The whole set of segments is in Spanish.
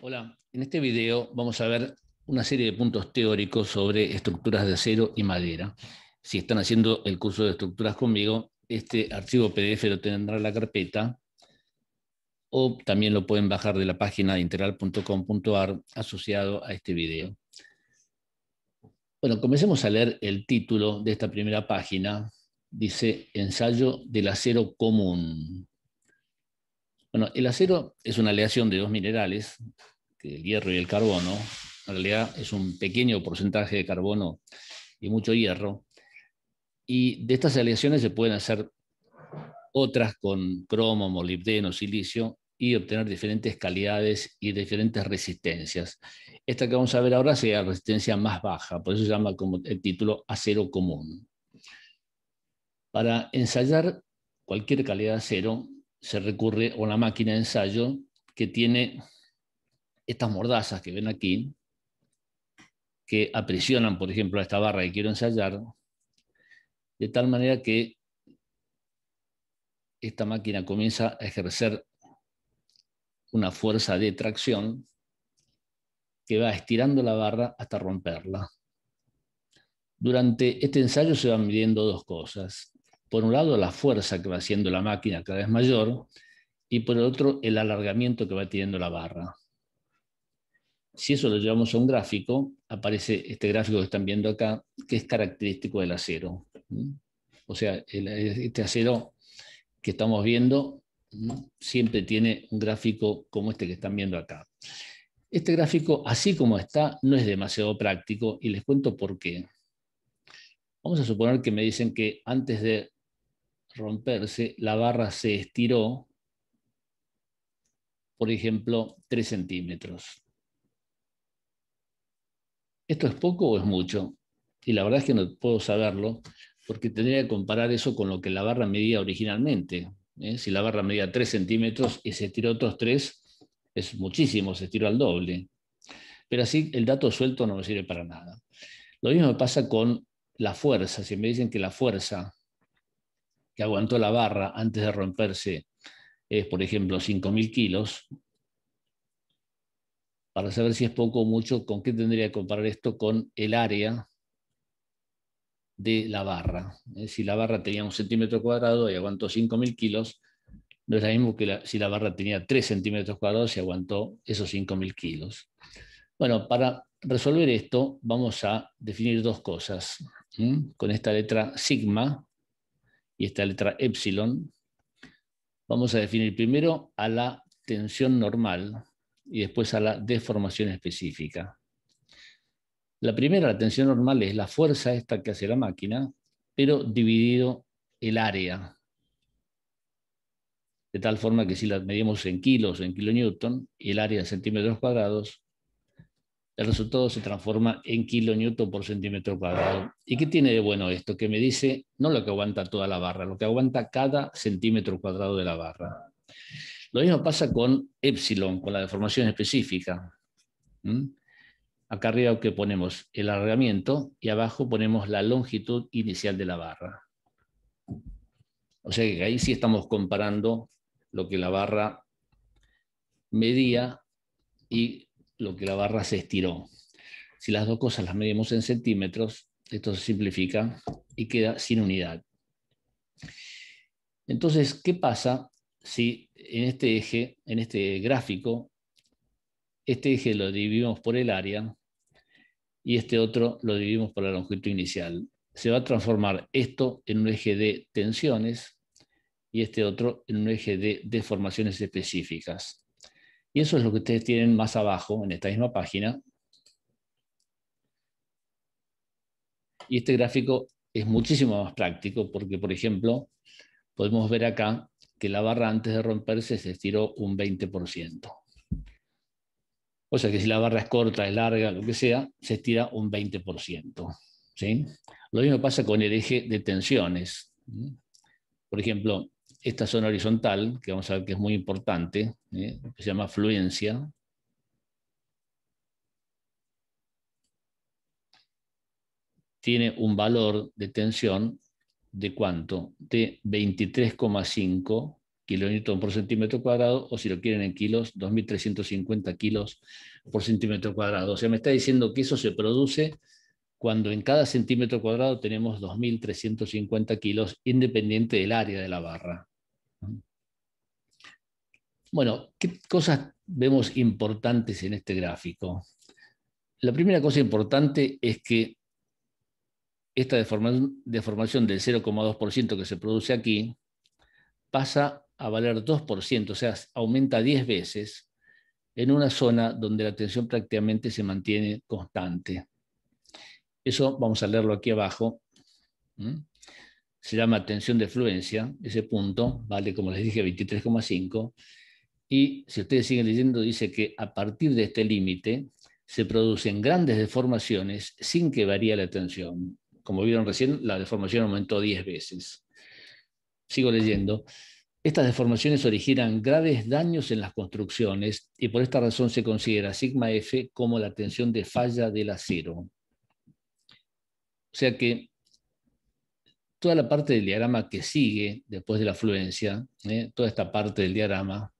Hola, en este video vamos a ver una serie de puntos teóricos sobre estructuras de acero y madera. Si están haciendo el curso de estructuras conmigo, este archivo PDF lo tendrá en la carpeta o también lo pueden bajar de la página de integral.com.ar asociado a este video. Bueno, comencemos a leer el título de esta primera página. Dice Ensayo del acero común. Bueno, el acero es una aleación de dos minerales, el hierro y el carbono. En realidad es un pequeño porcentaje de carbono y mucho hierro. Y de estas aleaciones se pueden hacer otras con cromo, molibdeno, silicio y obtener diferentes calidades y diferentes resistencias. Esta que vamos a ver ahora sería la resistencia más baja, por eso se llama como el título acero común. Para ensayar cualquier calidad de acero, se recurre a una máquina de ensayo que tiene estas mordazas que ven aquí, que aprisionan, por ejemplo, a esta barra que quiero ensayar, de tal manera que esta máquina comienza a ejercer una fuerza de tracción que va estirando la barra hasta romperla. Durante este ensayo se van midiendo dos cosas por un lado, la fuerza que va haciendo la máquina cada vez mayor y por el otro, el alargamiento que va teniendo la barra. Si eso lo llevamos a un gráfico, aparece este gráfico que están viendo acá, que es característico del acero. O sea, este acero que estamos viendo siempre tiene un gráfico como este que están viendo acá. Este gráfico, así como está, no es demasiado práctico y les cuento por qué. Vamos a suponer que me dicen que antes de romperse, la barra se estiró, por ejemplo, 3 centímetros. ¿Esto es poco o es mucho? Y la verdad es que no puedo saberlo, porque tendría que comparar eso con lo que la barra medía originalmente. ¿eh? Si la barra medía 3 centímetros y se estiró otros 3, es muchísimo, se estiró al doble. Pero así el dato suelto no me sirve para nada. Lo mismo pasa con la fuerza. Si me dicen que la fuerza que aguantó la barra antes de romperse es, por ejemplo, 5.000 kilos, para saber si es poco o mucho, ¿con qué tendría que comparar esto? Con el área de la barra. Si la barra tenía un centímetro cuadrado y aguantó 5.000 kilos, no es lo mismo que si la barra tenía 3 centímetros cuadrados y aguantó esos 5.000 kilos. Bueno, para resolver esto, vamos a definir dos cosas. Con esta letra sigma, y esta letra epsilon, vamos a definir primero a la tensión normal y después a la deformación específica. La primera, la tensión normal, es la fuerza esta que hace la máquina, pero dividido el área. De tal forma que si la medimos en kilos, en kilonewton, y el área en centímetros cuadrados, el resultado se transforma en kilonewton por centímetro cuadrado. ¿Y qué tiene de bueno esto? Que me dice no lo que aguanta toda la barra, lo que aguanta cada centímetro cuadrado de la barra. Lo mismo pasa con epsilon, con la deformación específica. ¿Mm? Acá arriba que ponemos el alargamiento y abajo ponemos la longitud inicial de la barra. O sea que ahí sí estamos comparando lo que la barra medía y lo que la barra se estiró. Si las dos cosas las medimos en centímetros, esto se simplifica y queda sin unidad. Entonces, ¿qué pasa si en este eje, en este gráfico, este eje lo dividimos por el área y este otro lo dividimos por la longitud inicial? Se va a transformar esto en un eje de tensiones y este otro en un eje de deformaciones específicas. Y eso es lo que ustedes tienen más abajo en esta misma página. Y este gráfico es muchísimo más práctico porque, por ejemplo, podemos ver acá que la barra antes de romperse se estiró un 20%. O sea que si la barra es corta, es larga, lo que sea, se estira un 20%. ¿sí? Lo mismo pasa con el eje de tensiones. Por ejemplo, esta zona horizontal, que vamos a ver que es muy importante, ¿eh? que se llama fluencia. Tiene un valor de tensión de cuánto? De 23,5 kN por centímetro cuadrado, o si lo quieren en kilos, 2.350 kilos por centímetro cuadrado. O sea, me está diciendo que eso se produce cuando en cada centímetro cuadrado tenemos 2.350 kilos, independiente del área de la barra. Bueno, ¿qué cosas vemos importantes en este gráfico? La primera cosa importante es que esta deformación, del 0,2% que se produce aquí pasa a valer 2%, o sea, aumenta 10 veces en una zona donde la tensión prácticamente se mantiene constante. Eso vamos a leerlo aquí abajo se llama tensión de fluencia, ese punto vale, como les dije, 23,5, y si ustedes siguen leyendo, dice que a partir de este límite se producen grandes deformaciones sin que varía la tensión. Como vieron recién, la deformación aumentó 10 veces. Sigo leyendo. Estas deformaciones originan graves daños en las construcciones y por esta razón se considera sigma F como la tensión de falla del acero. O sea que toda la parte del diagrama que sigue después de la fluencia, ¿eh? toda esta parte del diagrama,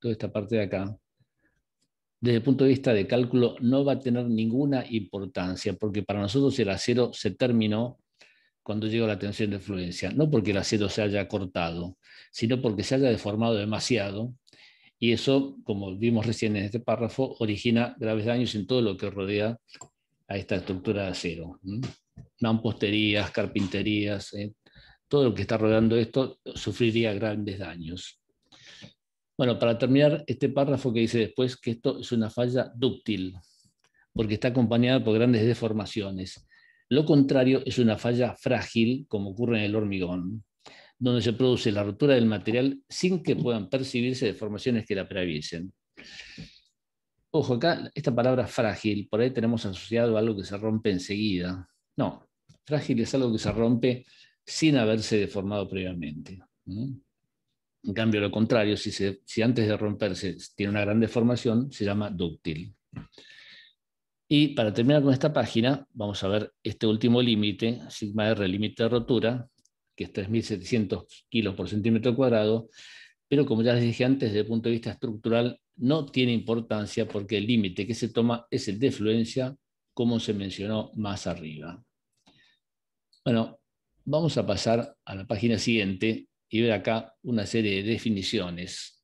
toda esta parte de acá, desde el punto de vista de cálculo no va a tener ninguna importancia, porque para nosotros el acero se terminó cuando llegó la tensión de fluencia, no porque el acero se haya cortado, sino porque se haya deformado demasiado, y eso, como vimos recién en este párrafo, origina graves daños en todo lo que rodea a esta estructura de acero mamposterías, carpinterías, eh, todo lo que está rodeando esto sufriría grandes daños. Bueno, para terminar este párrafo que dice después que esto es una falla dúctil, porque está acompañada por grandes deformaciones. Lo contrario es una falla frágil, como ocurre en el hormigón, donde se produce la rotura del material sin que puedan percibirse deformaciones que la previsen. Ojo, acá esta palabra frágil, por ahí tenemos asociado algo que se rompe enseguida. No, Frágil es algo que se rompe sin haberse deformado previamente. En cambio, lo contrario, si, antes de romperse tiene una gran deformación, se llama dúctil. Y para terminar con esta página, vamos a ver este último límite, sigma R, límite de rotura, que es 3.700 kilos por centímetro cuadrado, pero como ya les dije antes, desde el punto de vista estructural, no tiene importancia porque el límite que se toma es el de fluencia, como se mencionó más arriba. Bueno, vamos a pasar a la página siguiente y ver acá una serie de definiciones.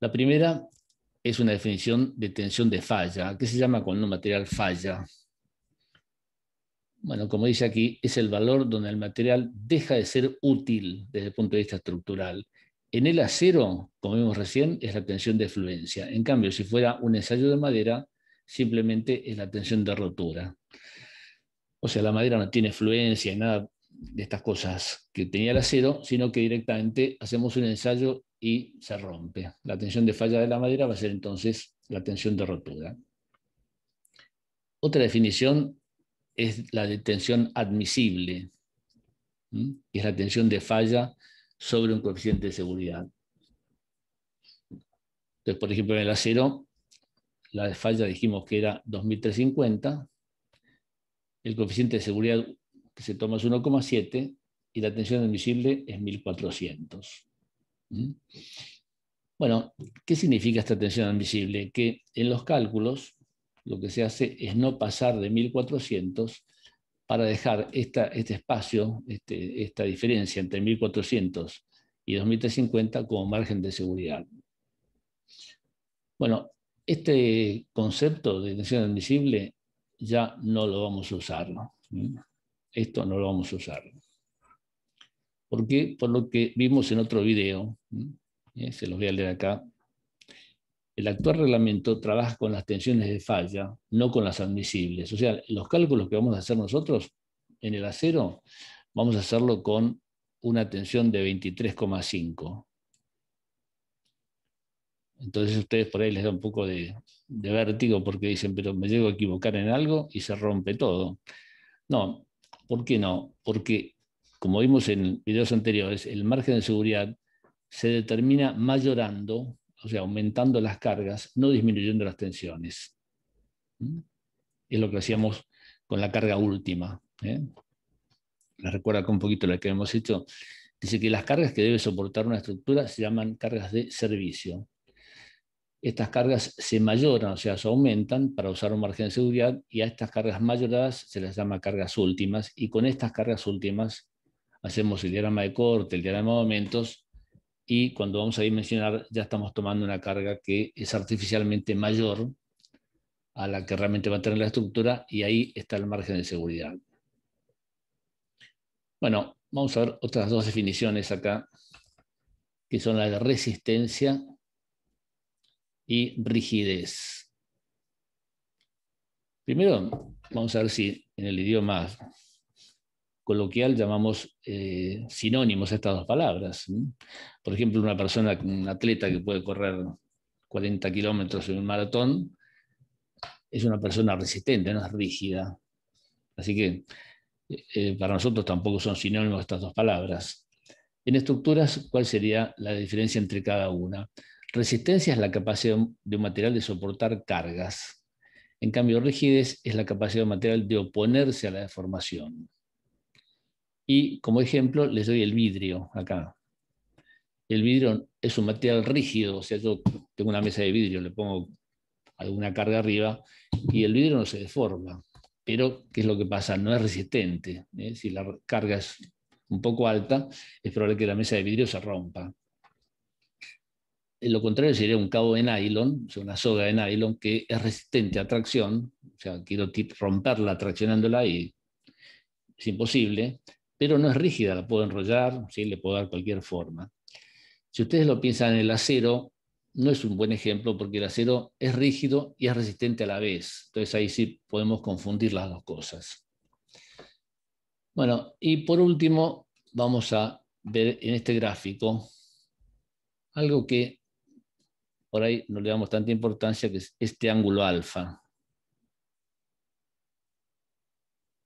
La primera es una definición de tensión de falla. ¿Qué se llama cuando un material falla? Bueno, como dice aquí, es el valor donde el material deja de ser útil desde el punto de vista estructural. En el acero, como vimos recién, es la tensión de fluencia. En cambio, si fuera un ensayo de madera, simplemente es la tensión de rotura. O sea, la madera no tiene fluencia ni nada de estas cosas que tenía el acero, sino que directamente hacemos un ensayo y se rompe. La tensión de falla de la madera va a ser entonces la tensión de rotura. Otra definición es la de tensión admisible, que es la tensión de falla sobre un coeficiente de seguridad. Entonces, por ejemplo, en el acero, la de falla dijimos que era 2350, el coeficiente de seguridad que se toma es 1,7 y la tensión admisible es 1400. ¿Mm? Bueno, ¿qué significa esta tensión admisible? Que en los cálculos lo que se hace es no pasar de 1400 para dejar esta, este espacio, este, esta diferencia entre 1400 y 2350 como margen de seguridad. Bueno, este concepto de tensión admisible ya no lo vamos a usar. Esto no lo vamos a usar. ¿Por qué? Por lo que vimos en otro video, eh, se los voy a leer acá. El actual reglamento trabaja con las tensiones de falla, no con las admisibles. O sea, los cálculos que vamos a hacer nosotros en el acero, vamos a hacerlo con una tensión de 23,5. Entonces ustedes por ahí les da un poco de, de vértigo porque dicen, pero me llego a equivocar en algo y se rompe todo. No, ¿por qué no? Porque, como vimos en videos anteriores, el margen de seguridad se determina mayorando, o sea, aumentando las cargas, no disminuyendo las tensiones. ¿Mm? Es lo que hacíamos con la carga última. ¿eh? Les recuerda un poquito lo que hemos hecho. Dice que las cargas que debe soportar una estructura se llaman cargas de servicio estas cargas se mayoran, o sea, se aumentan para usar un margen de seguridad y a estas cargas mayoradas se las llama cargas últimas y con estas cargas últimas hacemos el diagrama de corte, el diagrama de momentos y cuando vamos a dimensionar ya estamos tomando una carga que es artificialmente mayor a la que realmente va a tener la estructura y ahí está el margen de seguridad. Bueno, vamos a ver otras dos definiciones acá, que son la de resistencia y rigidez. Primero, vamos a ver si en el idioma coloquial llamamos eh, sinónimos a estas dos palabras. Por ejemplo, una persona, un atleta que puede correr 40 kilómetros en un maratón, es una persona resistente, no es rígida. Así que eh, eh, para nosotros tampoco son sinónimos estas dos palabras. En estructuras, ¿cuál sería la diferencia entre cada una? Resistencia es la capacidad de un material de soportar cargas. En cambio, rigidez es la capacidad de un material de oponerse a la deformación. Y como ejemplo, les doy el vidrio acá. El vidrio es un material rígido, o sea, yo tengo una mesa de vidrio, le pongo alguna carga arriba y el vidrio no se deforma. Pero, ¿qué es lo que pasa? No es resistente. ¿eh? Si la carga es un poco alta, es probable que la mesa de vidrio se rompa. Eh, lo contrario sería un cabo de nylon, una soga de nylon que es resistente a tracción, o sea, quiero romperla traccionándola y es imposible, pero no es rígida, la puedo enrollar, ¿sí? le puedo dar cualquier forma. Si ustedes lo piensan, en el acero no es un buen ejemplo porque el acero es rígido y es resistente a la vez, entonces ahí sí podemos confundir las dos cosas. Bueno, y por último, vamos a ver en este gráfico algo que por ahí no le damos tanta importancia, que es este ángulo alfa.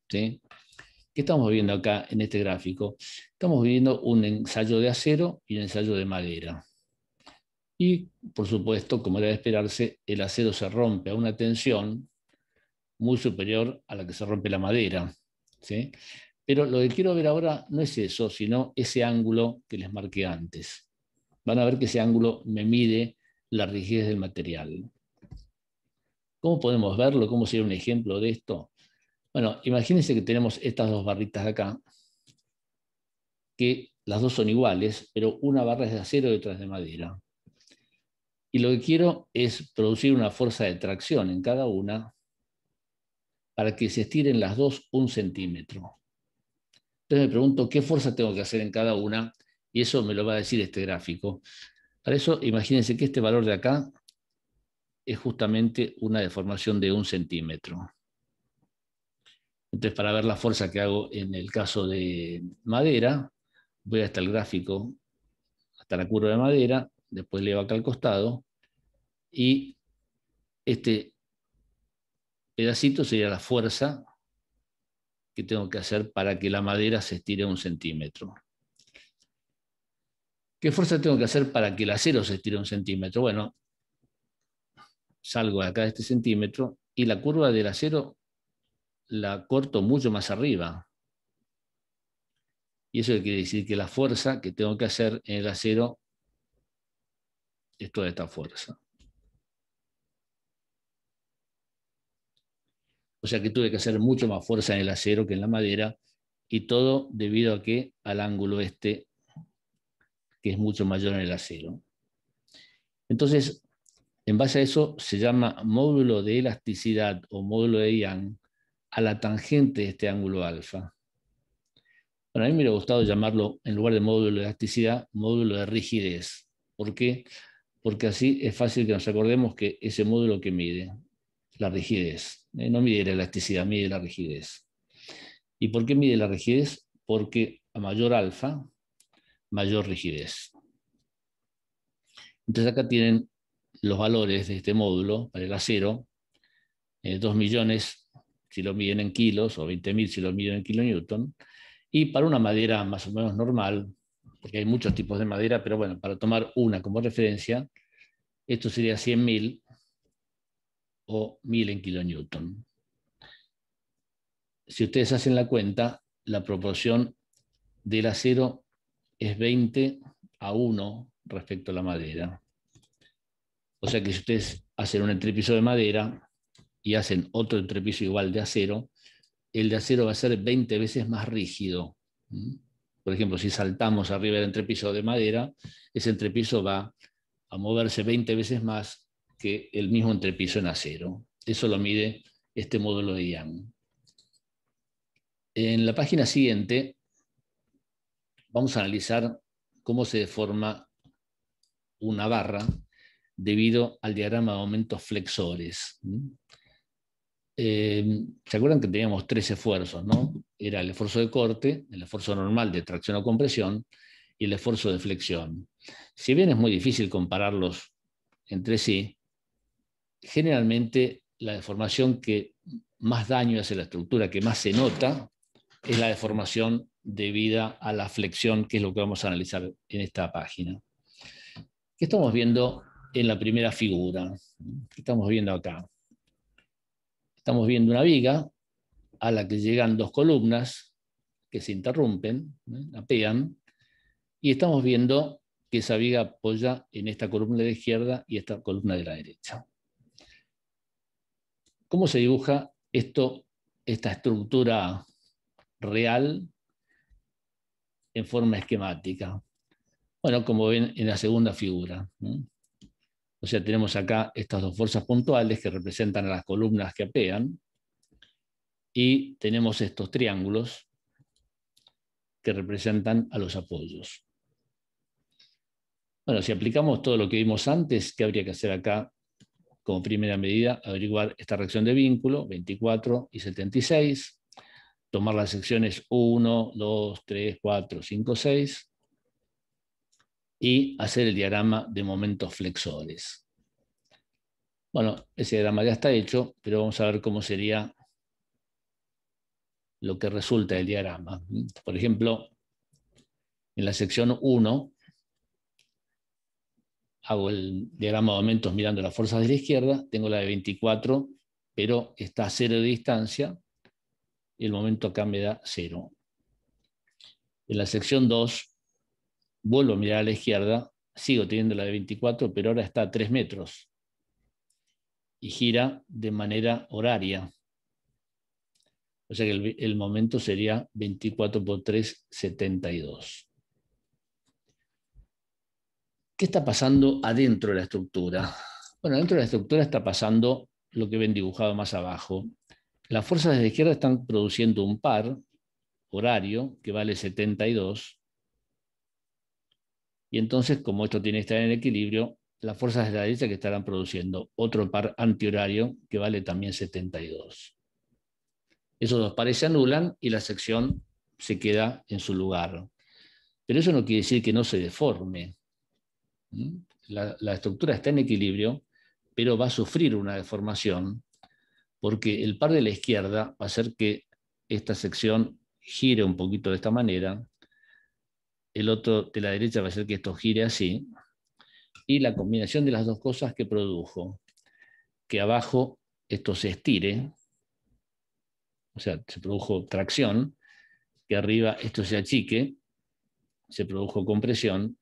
¿Sí? ¿Qué estamos viendo acá en este gráfico? Estamos viendo un ensayo de acero y un ensayo de madera. Y, por supuesto, como era de esperarse, el acero se rompe a una tensión muy superior a la que se rompe la madera. ¿sí? Pero lo que quiero ver ahora no es eso, sino ese ángulo que les marqué antes. Van a ver que ese ángulo me mide la rigidez del material. ¿Cómo podemos verlo? ¿Cómo sería un ejemplo de esto? Bueno, imagínense que tenemos estas dos barritas de acá, que las dos son iguales, pero una barra es de acero y otra es de madera. Y lo que quiero es producir una fuerza de tracción en cada una para que se estiren las dos un centímetro. Entonces me pregunto qué fuerza tengo que hacer en cada una y eso me lo va a decir este gráfico. Para eso, imagínense que este valor de acá es justamente una deformación de un centímetro. Entonces, para ver la fuerza que hago en el caso de madera, voy hasta el gráfico, hasta la curva de madera, después leo acá al costado, y este pedacito sería la fuerza que tengo que hacer para que la madera se estire un centímetro. ¿Qué fuerza tengo que hacer para que el acero se estire un centímetro? Bueno, salgo de acá de este centímetro y la curva del acero la corto mucho más arriba. Y eso quiere decir que la fuerza que tengo que hacer en el acero es toda esta fuerza. O sea que tuve que hacer mucho más fuerza en el acero que en la madera y todo debido a que al ángulo este que es mucho mayor en el acero. Entonces, en base a eso se llama módulo de elasticidad o módulo de Young a la tangente de este ángulo alfa. Bueno, a mí me hubiera gustado llamarlo, en lugar de módulo de elasticidad, módulo de rigidez. ¿Por qué? Porque así es fácil que nos acordemos que ese módulo que mide, la rigidez, eh, no mide la elasticidad, mide la rigidez. ¿Y por qué mide la rigidez? Porque a mayor alfa, mayor rigidez. Entonces acá tienen los valores de este módulo para el acero, 2 eh, millones si lo miden en kilos o 20.000 si lo miden en kilonewton, y para una madera más o menos normal, porque hay muchos tipos de madera, pero bueno, para tomar una como referencia, esto sería 100.000 o 1.000 en kilonewton. Si ustedes hacen la cuenta, la proporción del acero es 20 a 1 respecto a la madera. O sea que si ustedes hacen un entrepiso de madera y hacen otro entrepiso igual de acero, el de acero va a ser 20 veces más rígido. ¿Mm? Por ejemplo, si saltamos arriba del entrepiso de madera, ese entrepiso va a moverse 20 veces más que el mismo entrepiso en acero. Eso lo mide este módulo de IAM. En la página siguiente vamos a analizar cómo se deforma una barra debido al diagrama de aumentos flexores. Eh, ¿Se acuerdan que teníamos tres esfuerzos? ¿no? Era el esfuerzo de corte, el esfuerzo normal de tracción o compresión y el esfuerzo de flexión. Si bien es muy difícil compararlos entre sí, generalmente la deformación que más daño hace la estructura, que más se nota, es la deformación debida a la flexión, que es lo que vamos a analizar en esta página. ¿Qué estamos viendo en la primera figura? ¿Qué estamos viendo acá? Estamos viendo una viga a la que llegan dos columnas que se interrumpen, ¿eh? apean, y estamos viendo que esa viga apoya en esta columna de la izquierda y esta columna de la derecha. ¿Cómo se dibuja esto, esta estructura real en forma esquemática. Bueno, como ven en la segunda figura. O sea, tenemos acá estas dos fuerzas puntuales que representan a las columnas que apean y tenemos estos triángulos que representan a los apoyos. Bueno, si aplicamos todo lo que vimos antes, ¿qué habría que hacer acá como primera medida? Averiguar esta reacción de vínculo, 24 y 76 tomar las secciones 1, 2, 3, 4, 5, 6 y hacer el diagrama de momentos flexores. Bueno, ese diagrama ya está hecho, pero vamos a ver cómo sería lo que resulta del diagrama. Por ejemplo, en la sección 1 hago el diagrama de momentos mirando las fuerzas de la izquierda, tengo la de 24, pero está a cero de distancia, y el momento acá me da cero. En la sección 2, vuelvo a mirar a la izquierda, sigo teniendo la de 24, pero ahora está a 3 metros y gira de manera horaria. O sea que el, momento sería 24 por 3, 72. ¿Qué está pasando adentro de la estructura? Bueno, adentro de la estructura está pasando lo que ven dibujado más abajo. Las fuerzas de la izquierda están produciendo un par horario que vale 72. Y entonces, como esto tiene que estar en equilibrio, las fuerzas de la derecha que estarán produciendo otro par antihorario que vale también 72. Esos dos pares se anulan y la sección se queda en su lugar. Pero eso no quiere decir que no se deforme. ¿Mm? La, la estructura está en equilibrio, pero va a sufrir una deformación porque el par de la izquierda va a hacer que esta sección gire un poquito de esta manera, el otro de la derecha va a hacer que esto gire así, y la combinación de las dos cosas que produjo, que abajo esto se estire, o sea, se produjo tracción, que arriba esto se achique, se produjo compresión,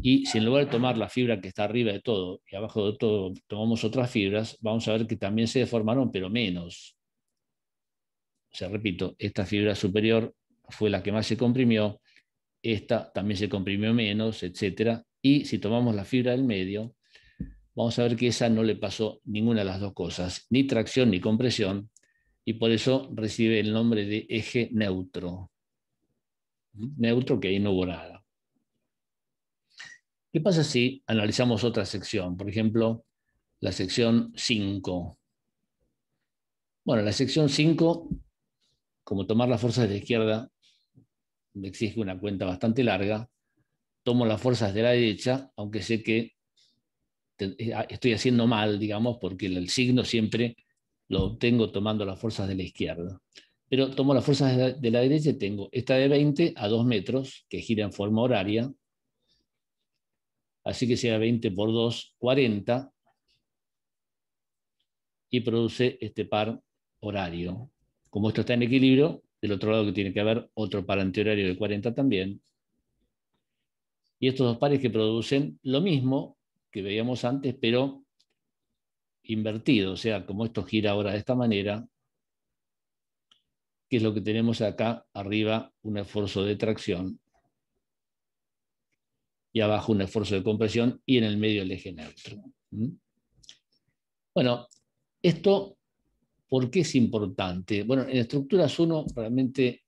y si en lugar de tomar la fibra que está arriba de todo y abajo de todo tomamos otras fibras, vamos a ver que también se deformaron, pero menos. O sea, repito, esta fibra superior fue la que más se comprimió, esta también se comprimió menos, etc. Y si tomamos la fibra del medio, vamos a ver que esa no le pasó ninguna de las dos cosas, ni tracción ni compresión, y por eso recibe el nombre de eje neutro. Neutro que ahí no hubo nada. ¿Qué pasa si analizamos otra sección? Por ejemplo, la sección 5. Bueno, la sección 5, como tomar las fuerzas de la izquierda me exige una cuenta bastante larga, tomo las fuerzas de la derecha, aunque sé que eh, ah, estoy haciendo mal, digamos, porque el signo siempre lo obtengo tomando las fuerzas de la izquierda. Pero tomo las fuerzas de la derecha y tengo esta de 20 a 2 metros, que gira en forma horaria, Así que sea 20 por 2, 40. Y produce este par horario. Como esto está en equilibrio, del otro lado que tiene que haber otro par antihorario de 40 también. Y estos dos pares que producen lo mismo que veíamos antes, pero invertido. O sea, como esto gira ahora de esta manera, que es lo que tenemos acá arriba, un esfuerzo de tracción y abajo un esfuerzo de compresión y en el medio el eje neutro. Bueno, esto, ¿por qué es importante? Bueno, en estructuras 1 realmente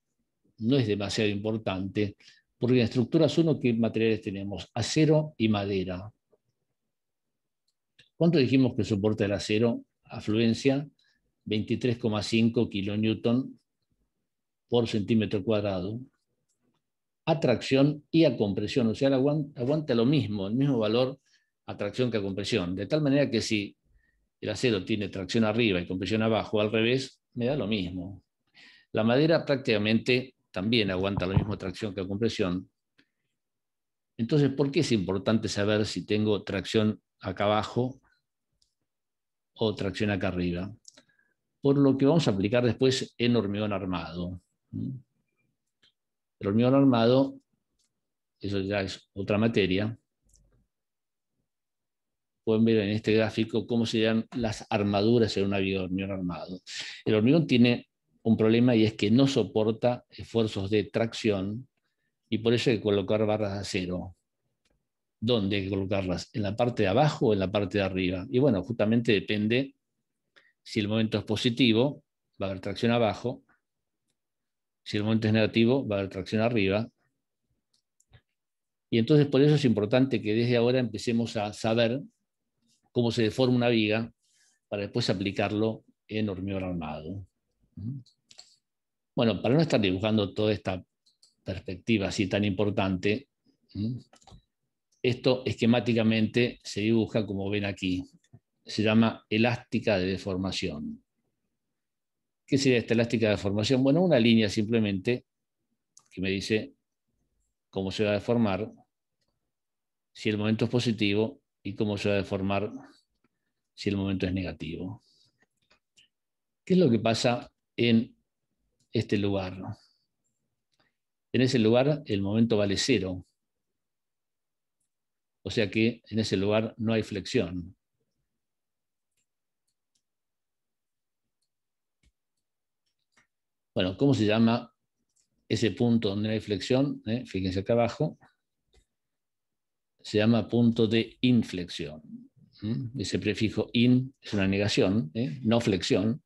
no es demasiado importante, porque en estructuras 1, ¿qué materiales tenemos? Acero y madera. ¿Cuánto dijimos que soporta el acero? Afluencia, 23,5 kN por centímetro cuadrado a tracción y a compresión, o sea, aguanta lo mismo, el mismo valor a tracción que a compresión, de tal manera que si el acero tiene tracción arriba y compresión abajo, al revés, me da lo mismo. La madera prácticamente también aguanta la misma tracción que a compresión. Entonces, ¿por qué es importante saber si tengo tracción acá abajo o tracción acá arriba? Por lo que vamos a aplicar después en hormigón armado. El hormigón armado, eso ya es otra materia. Pueden ver en este gráfico cómo serían las armaduras en un hormigón armado. El hormigón tiene un problema y es que no soporta esfuerzos de tracción y por eso hay que colocar barras de acero. ¿Dónde hay que colocarlas? ¿En la parte de abajo o en la parte de arriba? Y bueno, justamente depende si el momento es positivo, va a haber tracción abajo, si el momento es negativo, va a haber tracción arriba. Y entonces por eso es importante que desde ahora empecemos a saber cómo se deforma una viga para después aplicarlo en hormigón armado. Bueno, para no estar dibujando toda esta perspectiva así tan importante, esto esquemáticamente se dibuja como ven aquí. Se llama elástica de deformación. ¿Qué sería esta elástica de formación? Bueno, una línea simplemente que me dice cómo se va a deformar, si el momento es positivo y cómo se va a deformar si el momento es negativo. ¿Qué es lo que pasa en este lugar? En ese lugar el momento vale cero. O sea que en ese lugar no hay flexión. Bueno, ¿cómo se llama ese punto donde hay flexión? Eh? Fíjense acá abajo. Se llama punto de inflexión. Ese prefijo in es una negación, ¿eh? no flexión.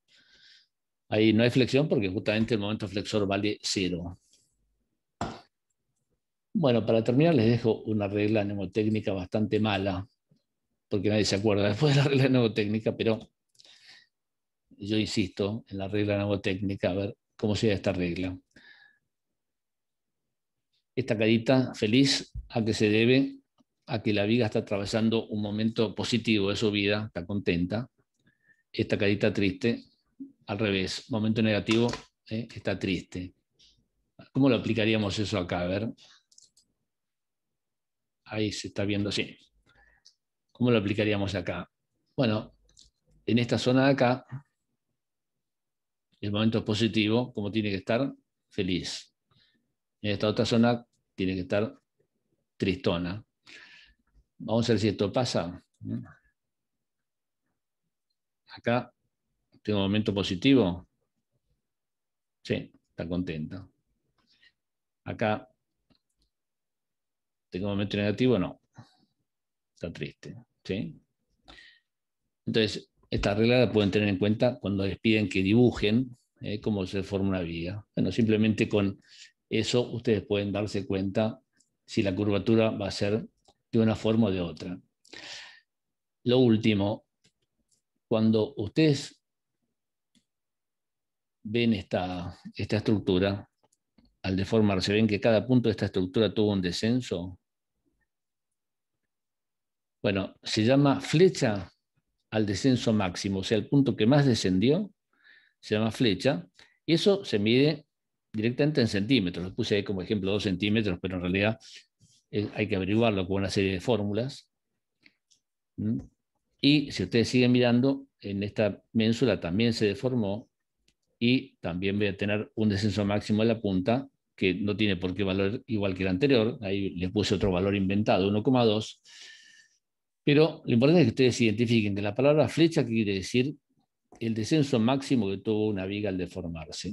Ahí no hay flexión porque justamente el momento flexor vale cero. Bueno, para terminar les dejo una regla neumotécnica bastante mala, porque nadie se acuerda después de la regla neumotécnica, pero yo insisto en la regla neumotécnica, a ver, como sea esta regla. Esta carita feliz a que se debe a que la viga está atravesando un momento positivo de su vida, está contenta. Esta carita triste, al revés, momento negativo, eh, está triste. ¿Cómo lo aplicaríamos eso acá? A ver. Ahí se está viendo sí. ¿Cómo lo aplicaríamos acá? Bueno, en esta zona de acá, el momento positivo, como tiene que estar feliz. En esta otra zona tiene que estar tristona. Vamos a ver si esto pasa. Acá tengo un momento positivo. Sí, está contenta. Acá tengo un momento negativo, no. Está triste. ¿sí? Entonces, esta regla la pueden tener en cuenta cuando les piden que dibujen eh, cómo se forma una vía. Bueno, simplemente con eso ustedes pueden darse cuenta si la curvatura va a ser de una forma o de otra. Lo último, cuando ustedes ven esta, esta estructura, al deformarse, ven que cada punto de esta estructura tuvo un descenso. Bueno, se llama flecha al descenso máximo, o sea, el punto que más descendió, se llama flecha, y eso se mide directamente en centímetros. Lo puse ahí como ejemplo dos centímetros, pero en realidad eh, hay que averiguarlo con una serie de fórmulas. ¿Mm? Y si ustedes siguen mirando, en esta ménsula también se deformó y también voy a tener un descenso máximo de la punta que no tiene por qué valor igual que el anterior. Ahí le puse otro valor inventado, 1,2 pero lo importante es que ustedes identifiquen que la palabra flecha quiere decir el descenso máximo que tuvo una viga al deformarse.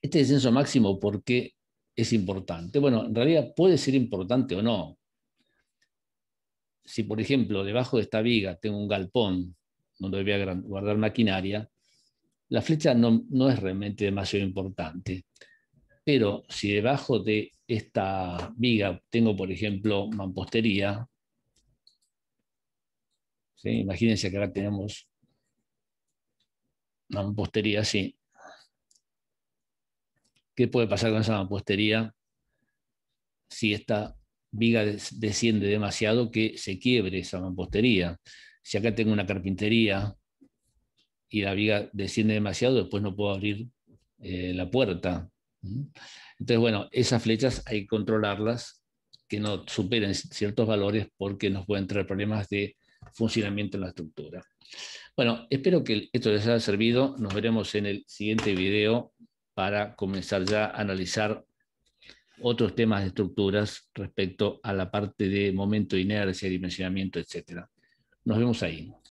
Este descenso máximo, ¿por qué es importante? Bueno, en realidad puede ser importante o no. Si, por ejemplo, debajo de esta viga tengo un galpón donde voy a guardar maquinaria, la flecha no, no, es realmente demasiado importante. Pero si debajo de esta viga tengo, por ejemplo, mampostería, Imagínense que ahora tenemos una mampostería así. ¿Qué puede pasar con esa mampostería si esta viga desciende demasiado que se quiebre esa mampostería? Si acá tengo una carpintería y la viga desciende demasiado, después no puedo abrir eh, la puerta. Entonces, bueno, esas flechas hay que controlarlas, que no superen ciertos valores porque nos pueden traer problemas de funcionamiento en la estructura. Bueno, espero que esto les haya servido. Nos veremos en el siguiente video para comenzar ya a analizar otros temas de estructuras respecto a la parte de momento de inercia, dimensionamiento, etc. Nos vemos ahí.